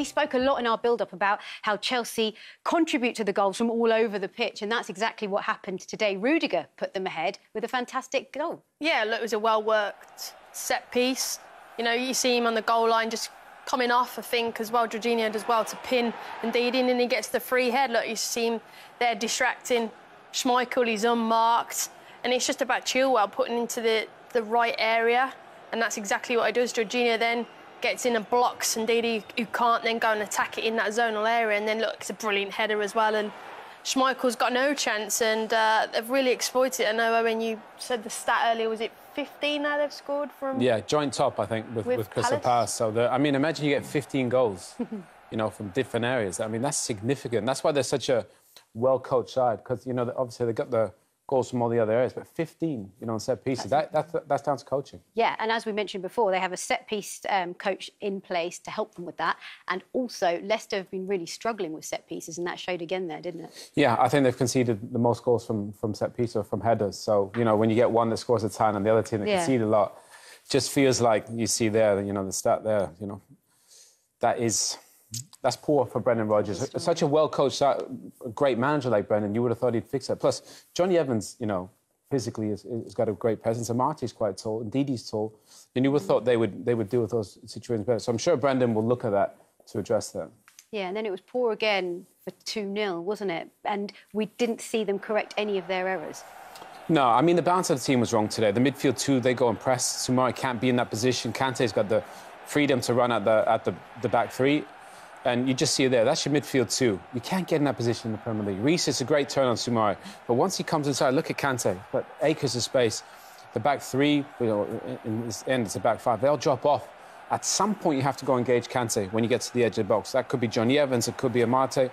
We spoke a lot in our build-up about how Chelsea contribute to the goals from all over the pitch, and that's exactly what happened today. Rudiger put them ahead with a fantastic goal. Yeah, look, it was a well-worked set piece. You know, you see him on the goal line just coming off, I think, as well. Jorginho does well to pin indeed in, and he gets the free head. Look, you see him there distracting Schmeichel. He's unmarked, and it's just about Chilwell putting into the, the right area, and that's exactly what he does. Jorginho then gets in and blocks and Didi, who can't then go and attack it in that zonal area. And then, look, it's a brilliant header as well. And Schmeichel's got no chance, and uh, they've really exploited it. I know, when you said the stat earlier, was it 15 that they've scored from? Yeah, joint top, I think, with, with, with Crystal Palace. So, the, I mean, imagine you get 15 goals, you know, from different areas. I mean, that's significant. That's why they're such a well-coached side, because, you know, obviously they've got the goals from all the other areas, but 15, you know, on set pieces. That's that, that's, that's down to coaching. Yeah, and as we mentioned before, they have a set piece um, coach in place to help them with that. And also, Leicester have been really struggling with set pieces, and that showed again there, didn't it? Yeah, I think they've conceded the most goals from, from set pieces or from headers. So, you know, when you get one that scores a ton and the other team that yeah. concede a lot, just feels like you see there, you know, the stat there, you know, that is that's poor for Brendan Rodgers. Such a well-coached, great manager like Brendan, you would have thought he'd fix that. Plus, Johnny Evans, you know, physically has, has got a great presence. Marty's quite tall, and Didi's tall. And you would have thought they would they would deal with those situations better. So I'm sure Brendan will look at that to address that. Yeah, and then it was poor again for 2 0, wasn't it? And we didn't see them correct any of their errors. No, I mean, the balance of the team was wrong today. The midfield two, they go and press. Sumari can't be in that position. Kante's got the freedom to run at the, at the, the back three. And you just see it there. That's your midfield two. You can't get in that position in the Premier League. Reese is a great turn on Sumari. But once he comes inside, look at Kante. But acres of space. The back three, you know, in this end, it's a back five. They'll drop off. At some point, you have to go engage Kante when you get to the edge of the box. That could be Johnny Evans. It could be Amate.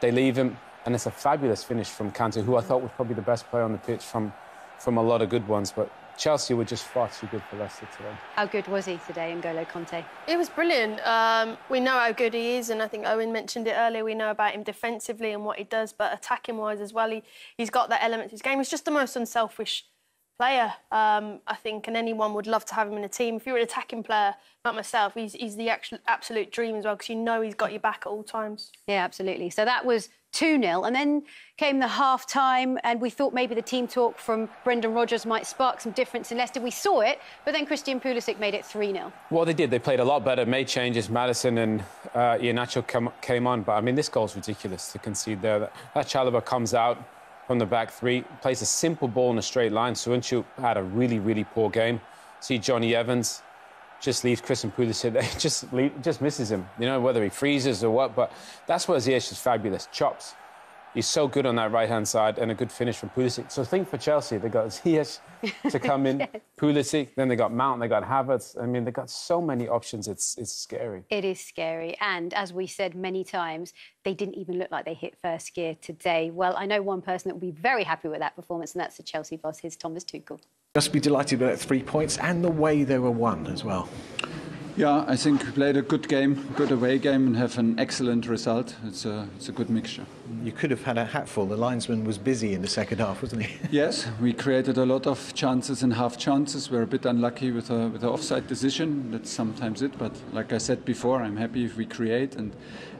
They leave him. And it's a fabulous finish from Kante, who I thought was probably the best player on the pitch from, from a lot of good ones. But Chelsea were just far too good for Leicester today. How good was he today, Golo Conte? He was brilliant. Um, we know how good he is, and I think Owen mentioned it earlier. We know about him defensively and what he does, but attacking wise as well, he, he's got that element to his game. He's just the most unselfish player, um, I think, and anyone would love to have him in a team. If you're an attacking player, like myself, he's, he's the actual, absolute dream as well, because you know he's got your back at all times. Yeah, absolutely. So that was 2 0. And then came the half time, and we thought maybe the team talk from Brendan Rodgers might spark some difference in Leicester. We saw it, but then Christian Pulisic made it 3 0. Well, they did. They played a lot better, made changes. Madison and uh, Ianacho come, came on. But I mean, this goal's ridiculous to concede there. That, that Chalaba comes out from the back three, plays a simple ball in a straight line. Suunchu had a really, really poor game. See Johnny Evans just leaves Chris and Pulisic, just leave, just misses him, you know, whether he freezes or what. But that's where Ziyech is fabulous. Chops. He's so good on that right-hand side and a good finish from Pulisic. So think for Chelsea, they got Ziyech to come in, yes. Pulisic, then they got Mount, they got Havertz. I mean, they got so many options. It's it's scary. It is scary. And as we said many times, they didn't even look like they hit first gear today. Well, I know one person that will be very happy with that performance, and that's the Chelsea boss, his Thomas Tuchel must be delighted with three points and the way they were won as well. Yeah, I think we played a good game, good away game, and have an excellent result. It's a, it's a good mixture. You could have had a hatful. The linesman was busy in the second half, wasn't he? yes, we created a lot of chances and half chances. We're a bit unlucky with a, uh, with the offside decision. That's sometimes it. But like I said before, I'm happy if we create and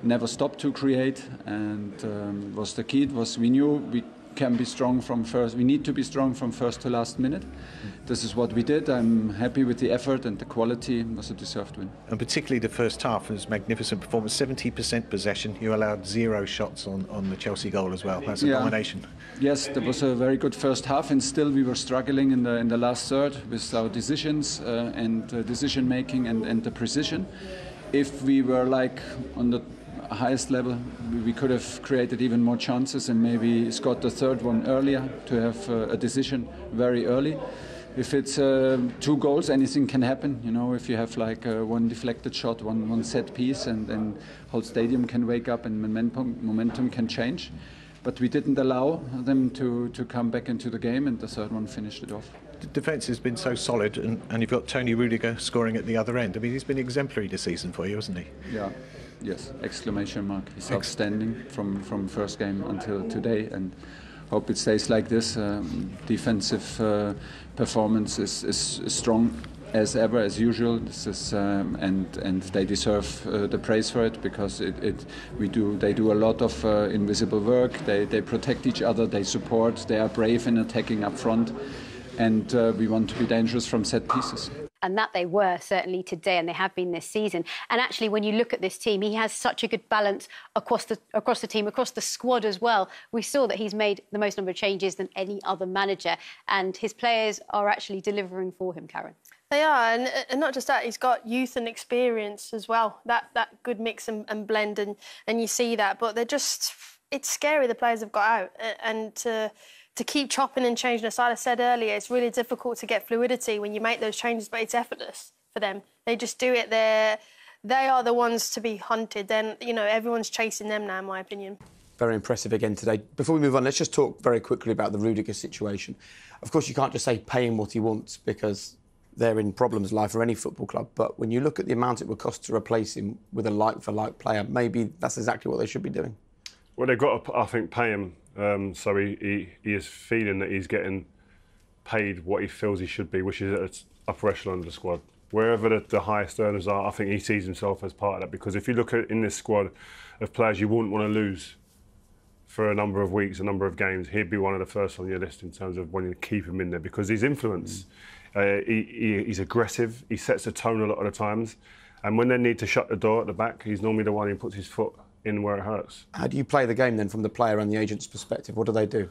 never stop to create. And um, was the key. It was we knew we can be strong from first. We need to be strong from first to last minute. This is what we did. I'm happy with the effort and the quality. It was a deserved win. And particularly the first half was magnificent performance. 70% possession. You allowed zero shots on, on the Chelsea goal as well. That's a yeah. domination. Yes, there was a very good first half, and still we were struggling in the in the last third with our decisions uh, and uh, decision making and, and the precision. If we were like on the highest level. We could have created even more chances and maybe scored the third one earlier to have uh, a decision very early. If it's uh, two goals, anything can happen. You know, if you have like uh, one deflected shot, one one set piece, and then whole stadium can wake up and momentum momentum can change. But we didn't allow them to to come back into the game, and the third one finished it off defence has been so solid, and, and, you've got Tony Rudiger scoring at the other end. I mean, he's been exemplary this season for you, hasn't he? Yeah. Yes, exclamation mark. He's outstanding from, from first game until today and hope it stays like this. Um, defensive uh, performance is, is strong as ever, as usual. This is um, and and they deserve uh, the praise for it because it, it, we do they do a lot of uh, invisible work. They they protect each other. They support. They are brave in attacking up front, and uh, we want to be dangerous from set pieces and that they were certainly today, and they have been this season. And actually, when you look at this team, he has such a good balance across the across the team, across the squad as well. We saw that he's made the most number of changes than any other manager, and his players are actually delivering for him. Karen, they are, and, and not just that, he's got youth and experience as well. That that good mix and, and blend, and and you see that. But they're just it's scary the players have got out, and. Uh, to keep chopping and changing. As I said earlier, it's really difficult to get fluidity when you make those changes, but it's effortless for them. They just do it. They're, they are the ones to be hunted. Then, you know, everyone's chasing them now, in my opinion. Very impressive again today. Before we move on, let's just talk very quickly about the Rudiger situation. Of course, you can't just say pay him what he wants because they're in problems life for any football club. But when you look at the amount it would cost to replace him with a like for like player, maybe that's exactly what they should be doing. Well, they've got to, I think, pay him um, so he, he, he is feeling that he's getting paid what he feels he should be, which is at pressure upper echelon of the squad. Wherever the, the highest earners are, I think he sees himself as part of that because if you look at in this squad of players you wouldn't want to lose for a number of weeks, a number of games, he'd be one of the first on your list in terms of wanting to keep him in there because he's influence. Mm. Uh, he, he, he's aggressive. He sets the tone a lot of the times. And when they need to shut the door at the back, he's normally the one who puts his foot in where it hurts. How do you play the game then from the player and the agent's perspective? What do they do?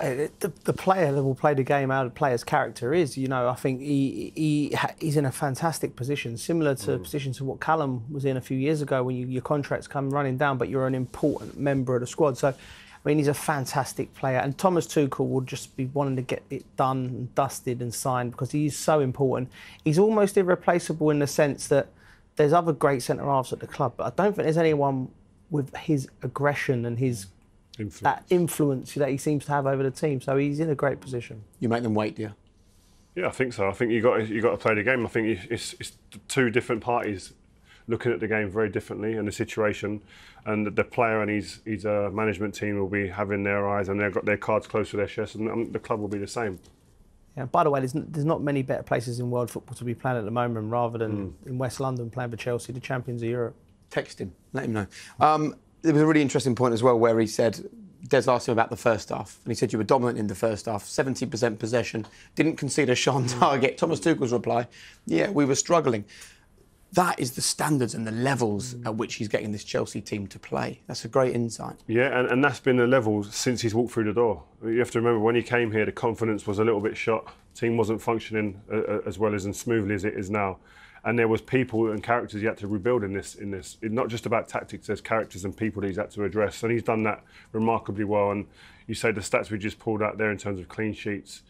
The, the, player that will play the game out of player's character is, you know, I think he, he he's in a fantastic position, similar to mm. position to what Callum was in a few years ago when you, your contracts come running down, but you're an important member of the squad. So, I mean, he's a fantastic player, and Thomas Tuchel will just be wanting to get it done and dusted and signed because he's so important. He's almost irreplaceable in the sense that there's other great centre halves at the club, but I don't think there's anyone with his aggression and his influence. that influence that he seems to have over the team. So he's in a great position. You make them wait, do you? Yeah, I think so. I think you got you got to play the game. I think it's, it's two different parties looking at the game very differently and the situation, and the player and his his uh, management team will be having their eyes and they've got their cards close to their chest, and um, the club will be the same. Yeah, by the way, there's, there's not many better places in world football to be playing at the moment rather than mm. in West London playing for Chelsea, the champions of Europe. Text him, let him know. Um, there was a really interesting point as well where he said, Des asked him about the first half, and he said you were dominant in the first half, 70% possession, didn't concede a shot on target. Thomas Tuchel's reply, yeah, we were struggling. That is the standards and the levels at which he's getting this Chelsea team to play. That's a great insight. Yeah, and, and that's been the levels since he's walked through the door. You have to remember when he came here, the confidence was a little bit shot. team wasn't functioning uh, uh, as well as and smoothly as it is now and there was people and characters he had to rebuild in this. In this, it's not just about tactics. There's characters and people that he's had to address, and he's done that remarkably well. And you say the stats we just pulled out there in terms of clean sheets,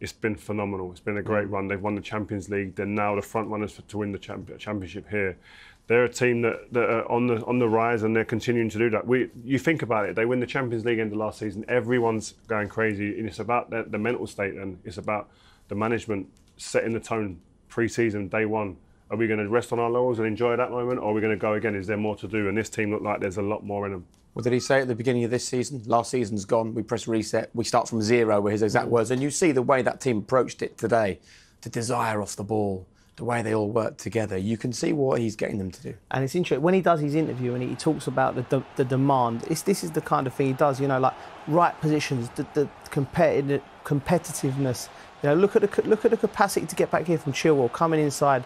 it's been phenomenal. It's been a great run. They've won the Champions League. They're now the front runners for, to win the champ- championship here. They're a team that, that are on the on the rise and they're continuing to do that. We you think about it, they win the Champions League end of last season. Everyone's going crazy, and it's about the, the mental state and it's about the management setting the tone pre-season, day one, are we going to rest on our laurels and enjoy that moment, or are we going to go again? Is there more to do? And this team look like there's a lot more in them. What did he say at the beginning of this season? Last season's gone. We press reset. We start from zero, were his exact words. And you see the way that team approached it today the desire off the ball, the way they all work together. You can see what he's getting them to do. And it's interesting when he does his interview and he talks about the, the, the demand. It's, this is the kind of thing he does, you know, like right positions, the, the competitive, competitiveness. You know, look at the look at the capacity to get back here from Chilwell coming inside,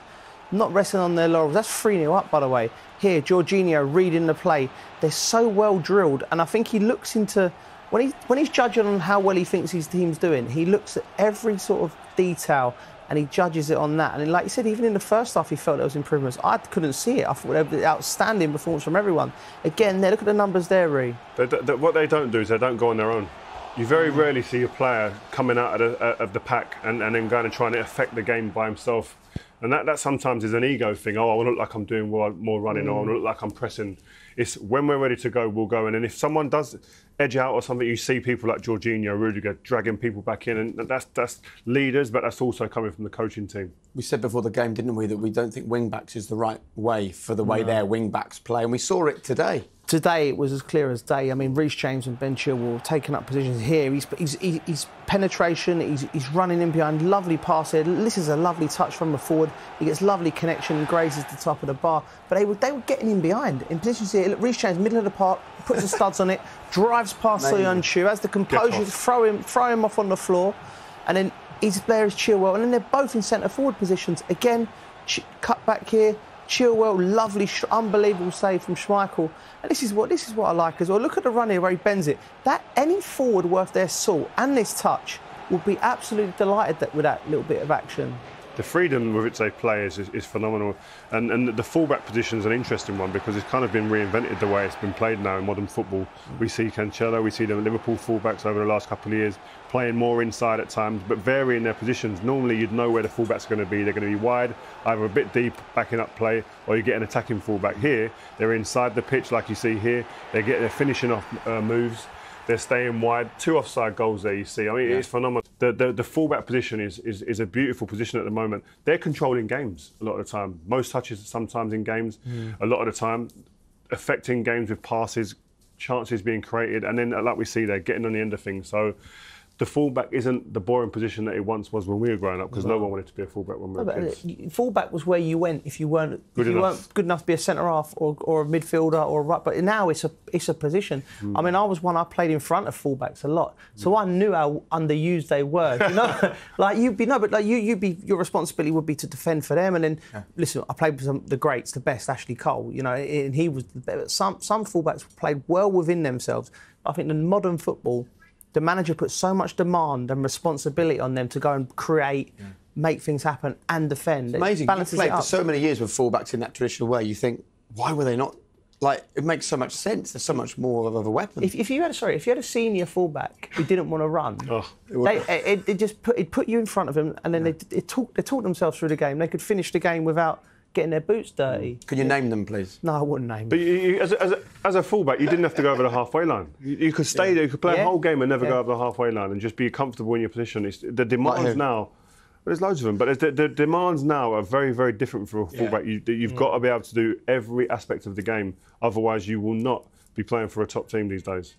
not resting on their laurels. That's 3 0 up, by the way. Here, Jorginho reading the play. They're so well drilled, and I think he looks into when he when he's judging on how well he thinks his team's doing. He looks at every sort of detail and he judges it on that. And like you said, even in the first half, he felt there was improvements. I couldn't see it. I thought it was outstanding performance from everyone. Again, they look at the numbers there, Ree. what they don't do is they don't go on their own. You very mm-hmm. rarely see a player coming out of the, uh, of the pack and, and, then going and trying to affect the game by himself. And that, that sometimes is an ego thing. Oh, I want to look like I'm doing more, running, oh, mm. or I want to look like I'm pressing. It's when we're ready to go, we'll go. In. And if someone does edge out or something, you see people like Jorginho, Rudiger dragging people back in. And that's, that's leaders, but that's also coming from the coaching team. We said before the game, didn't we, that we don't think wing backs is the right way for the way no. their wing backs play. And we saw it today today it was as clear as day. I mean, Reece James and Ben Chilwell taking up positions here. He's, he's, he's penetration, he's, he's running in behind, lovely pass here. This is a lovely touch from the forward. He gets lovely connection, grazes the top of the bar. But they were, they were getting in behind in positions here. Look, Reece James, middle of the park, puts the studs on it, drives past Leon Chu, has the composure to throw him, throw him off on the floor. And then he's there is Chilwell. And then they're both in centre forward positions. Again, cut back here. Chilwell, lovely, unbelievable save from Schmeichel. And this is what this is what I like as well. Look at the run here where he bends it. That any forward worth their salt and this touch will be absolutely delighted that, with that little bit of action the freedom with which they play is, is, is, phenomenal. And, and the fullback position is an interesting one because it's kind of been reinvented the way it's been played now in modern football. We see Cancelo, we see the Liverpool fullbacks over the last couple of years playing more inside at times, but varying their positions. Normally, you'd know where the fullbacks are going to be. They're going to be wide, either a bit deep, backing up play, or you get an attacking fullback. Here, they're inside the pitch, like you see here. They get, they're finishing off uh, moves. They're staying wide. Two offside goals there, you see. I mean, yeah. it's phenomenal the, the, the fullback position is, is, is a beautiful position at the moment. They're controlling games a lot of the time. Most touches sometimes in games, mm. a lot of the time, affecting games with passes, chances being created, and then like we see, they're getting on the end of things. So the fullback isn't the boring position that it once was when we were growing up because no. no. one wanted to be a fullback when we were no, kids. Uh, fullback was where you went if you weren't good if you enough. weren't good enough to be a centre half or, or a midfielder or a right. But now it's a it's a position. Mm. I mean, I was one I played in front of fullbacks a lot, so mm. I knew how underused they were. You know, like you'd be no, but like you you'd be your responsibility would be to defend for them. And then yeah. listen, I played with some, the greats, the best, Ashley Cole. You know, and he was some some fullbacks played well within themselves. I think in modern football the manager puts so much demand and responsibility on them to go and create. Yeah. Make things happen and defend. It's amazing. It you played for so many years with fullbacks in that traditional way. You think, why were they not like it makes so much sense. There's so much more of a weapon. If, if you had sorry, if you had a senior fullback who didn't want to run, oh, it, they, it, it, just put it put you in front of them, and then yeah. they talked they talked themselves through the game. They could finish the game without getting their boots mm. dirty. Can you name them, please? No, I wouldn't name But them. you, you, as, a, as, a, as a fullback, you didn't have to go over the halfway line. You, you could stay yeah. there, you could play yeah. a whole game and never yeah. go over the halfway line and just be comfortable in your position. It's, the demands like now. Well, there's loads of them, but the, the, demands now are very, very different for a fullback. You, have mm. got to be able to do every aspect of the game, otherwise you will not be playing for a top team these days.